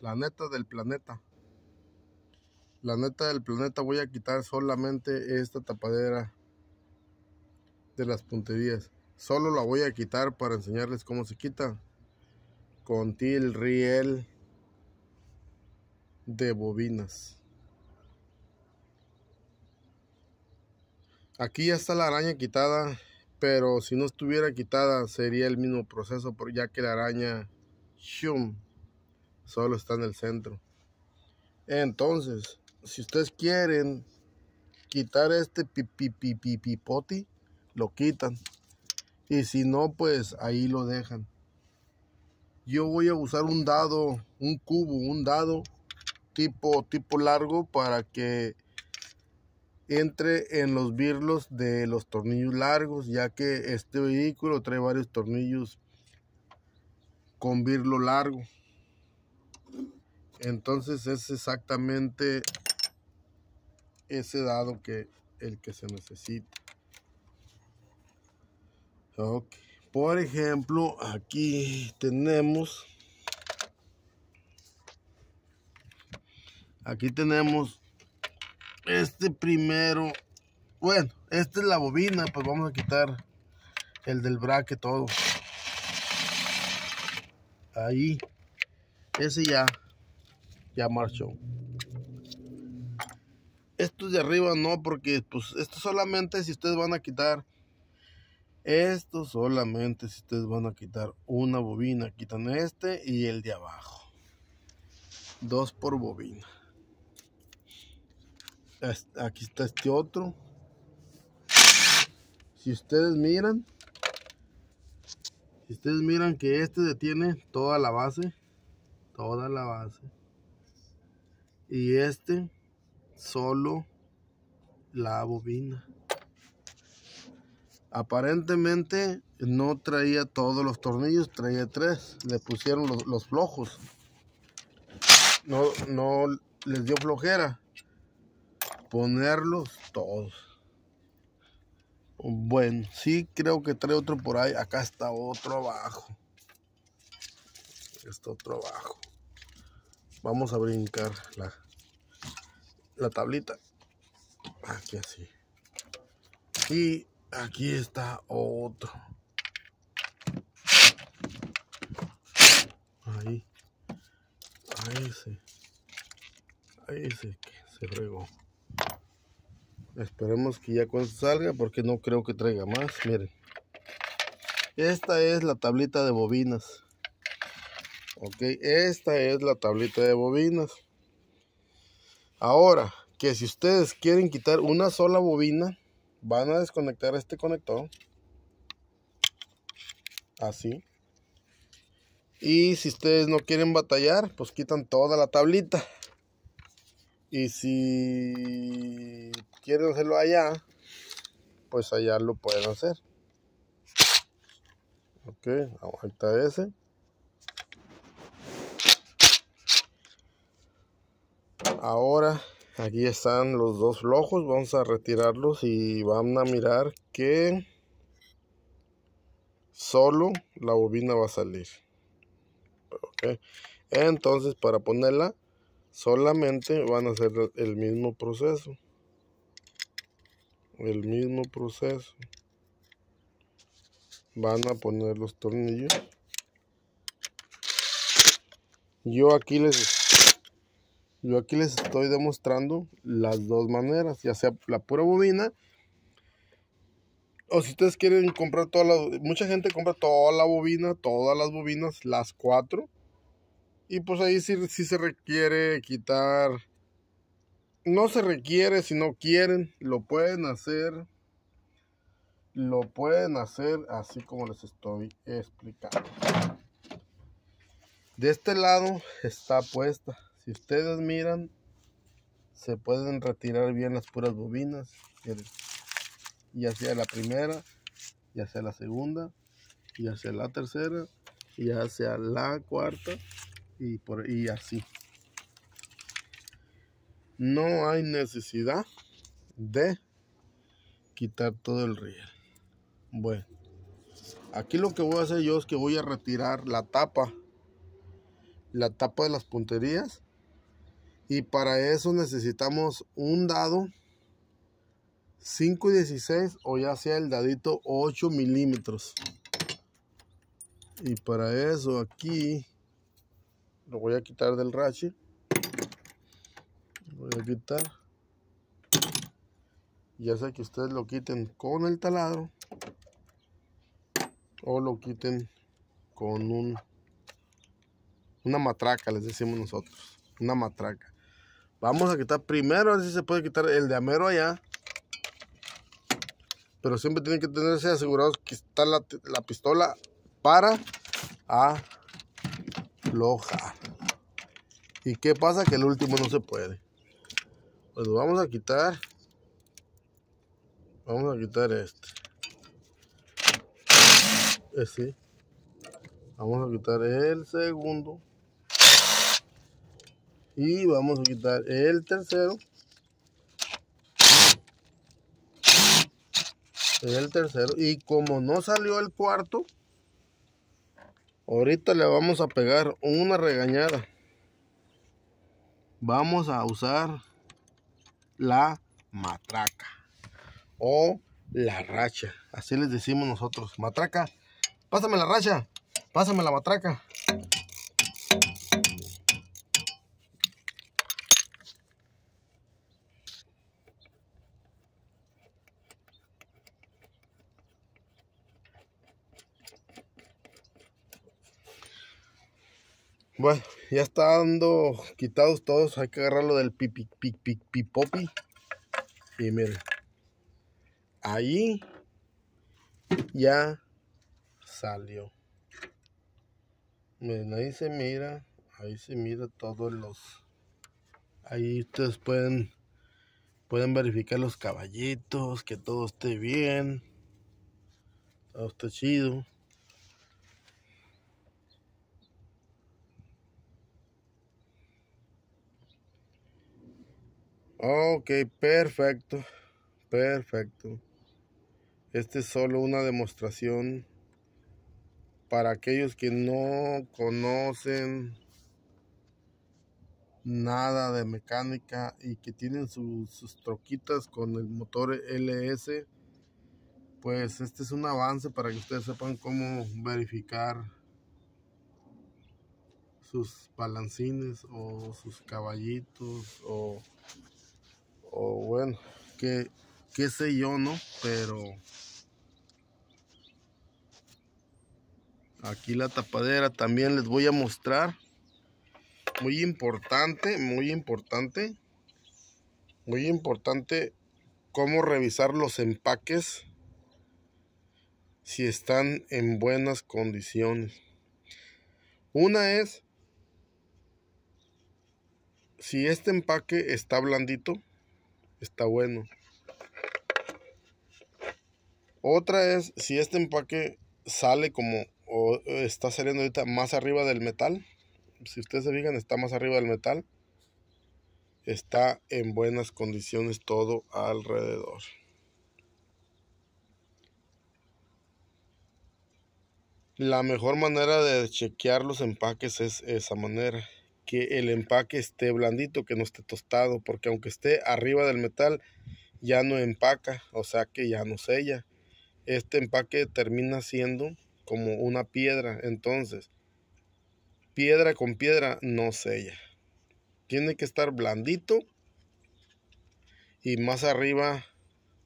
la neta del planeta. La neta del planeta voy a quitar solamente esta tapadera de las punterías. Solo la voy a quitar para enseñarles cómo se quita. Con til riel de bobinas. Aquí ya está la araña quitada, pero si no estuviera quitada sería el mismo proceso, ya que la araña shum, solo está en el centro. Entonces, si ustedes quieren quitar este poti lo quitan. Y si no, pues ahí lo dejan. Yo voy a usar un dado, un cubo, un dado tipo, tipo largo para que entre en los birlos de los tornillos largos, ya que este vehículo trae varios tornillos con birlo largo. Entonces es exactamente ese dado que el que se necesita. Ok Por ejemplo, aquí tenemos aquí tenemos este primero bueno, esta es la bobina, pues vamos a quitar el del braque todo. Ahí. Ese ya ya marchó. Estos de arriba no, porque pues esto solamente si ustedes van a quitar. Esto solamente si ustedes van a quitar una bobina. Quitan este y el de abajo. Dos por bobina. Aquí está este otro. Si ustedes miran. Si ustedes miran que este detiene toda la base. Toda la base y este solo la bobina. Aparentemente no traía todos los tornillos, traía tres. Le pusieron los, flojos. No, no les dio flojera ponerlos todos. Bueno, sí creo que trae otro por ahí. Acá está otro abajo. Está otro abajo vamos a brincar la, la tablita aquí así y aquí está otro ahí ahí se ahí se, se regó. esperemos que ya cuando salga porque no creo que traiga más miren esta es la tablita de bobinas ok esta es la tablita de bobinas ahora que si ustedes quieren quitar una sola bobina van a desconectar este conector así y si ustedes no quieren batallar pues quitan toda la tablita y si quieren hacerlo allá pues allá lo pueden hacer ok Aguanta ese ahora aquí están los dos flojos vamos a retirarlos y van a mirar que solo la bobina va a salir entonces para ponerla solamente van a hacer el mismo proceso el mismo proceso van a poner los tornillos yo aquí les yo aquí les estoy demostrando las dos maneras, ya sea la pura bobina o si ustedes quieren comprar toda la, mucha gente compra toda la bobina, todas las bobinas, las cuatro. Y pues ahí si sí se requiere quitar, no se requiere, si no quieren, lo pueden hacer, lo pueden hacer así como les estoy explicando. De este lado está puesta, si ustedes miran, se pueden retirar bien las puras bobinas, ya sea la primera, ya sea la segunda, ya sea la tercera, ya sea la cuarta y, por, y así. No hay necesidad de quitar todo el riel. Bueno, aquí lo que voy a hacer yo es que voy a retirar la tapa, la tapa de las punterías y para eso necesitamos un dado 5 y 16 o ya sea el dadito 8 milímetros. Y para eso aquí lo voy a quitar del rache. Voy a quitar. Ya sea que ustedes lo quiten con el taladro o lo quiten con un una matraca, les decimos nosotros, una matraca. Vamos a quitar primero, a ver si se puede quitar el de amero allá. Pero siempre tienen que tenerse asegurados que está la, pistola para alojar. ¿Y qué pasa? Que el último no se puede. Pues vamos a quitar. Vamos a quitar este. Este. Vamos a quitar el segundo y vamos a quitar el tercero el tercero y como no salió el cuarto ahorita le vamos a pegar una regañada vamos a usar la matraca o la racha así les decimos nosotros matraca pásame la racha pásame la matraca Bueno, ya está quitados todos. Hay que agarrarlo del pipi, pipi, pipopi. Y miren. Ahí ya salió. Miren, ahí se mira. Ahí se mira todos los. Ahí ustedes pueden. Pueden verificar los caballitos. Que todo esté bien. Todo esté chido. Ok, perfecto. Perfecto. Este es solo una demostración para aquellos que no conocen nada de mecánica y que tienen sus troquitas con el motor LS. Pues este es un avance para que ustedes sepan cómo verificar sus balancines o sus caballitos o o bueno, que qué sé yo, ¿no? Pero aquí la tapadera también les voy a mostrar. Muy importante, muy importante. Muy importante cómo revisar los empaques si están en buenas condiciones. Una es si este empaque está blandito, está bueno. Otra es si este empaque sale como o está saliendo ahorita más arriba del metal. Si ustedes se fijan, está más arriba del metal. Está en buenas condiciones todo alrededor. La mejor manera de chequear los empaques es esa manera que el empaque esté blandito, que no esté tostado, porque aunque esté arriba del metal, ya no empaca, o sea que ya no sella. Este empaque termina siendo como una piedra, entonces, piedra con piedra no sella. Tiene que estar blandito y más arriba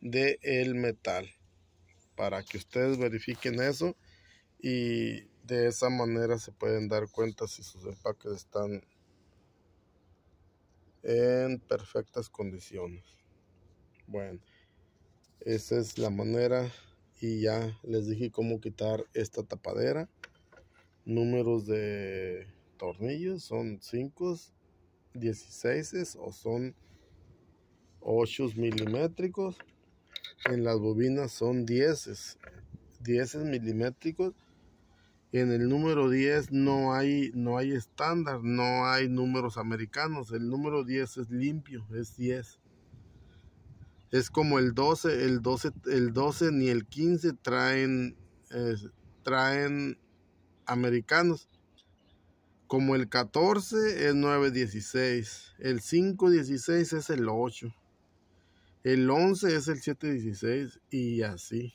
del el metal, para que ustedes verifiquen eso y de esa manera se pueden dar cuenta si sus empaques están en perfectas condiciones. Bueno, esa es la manera y ya les dije cómo quitar esta tapadera. Números de tornillos son 5, 16 o son 8 milimétricos. En las bobinas son 10, 10 milimétricos en el número 10 no hay, no hay estándar, no hay números americanos. El número 10 es limpio, es 10. Es como el 12, el 12, el 12 ni el 15 traen, traen americanos. Como el 14 es 916, el 516 es el 8, el 11 es el 716 y así.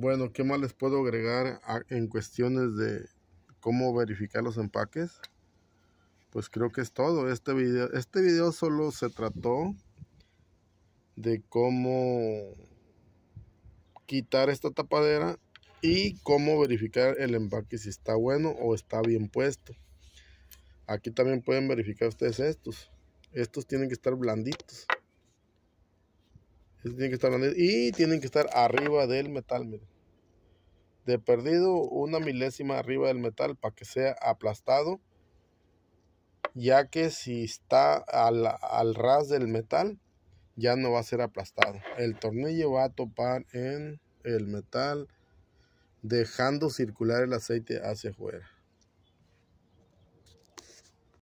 Bueno, ¿qué más les puedo agregar en cuestiones de cómo verificar los empaques? Pues creo que es todo. Este video, este video solo se trató de cómo quitar esta tapadera y cómo verificar el empaque si está bueno o está bien puesto. Aquí también pueden verificar ustedes estos. Estos tienen que estar blanditos. Y tienen que estar arriba del metal, miren. De perdido una milésima arriba del metal para que sea aplastado. Ya que si está al, al ras del metal, ya no va a ser aplastado. El tornillo va a topar en el metal, dejando circular el aceite hacia afuera.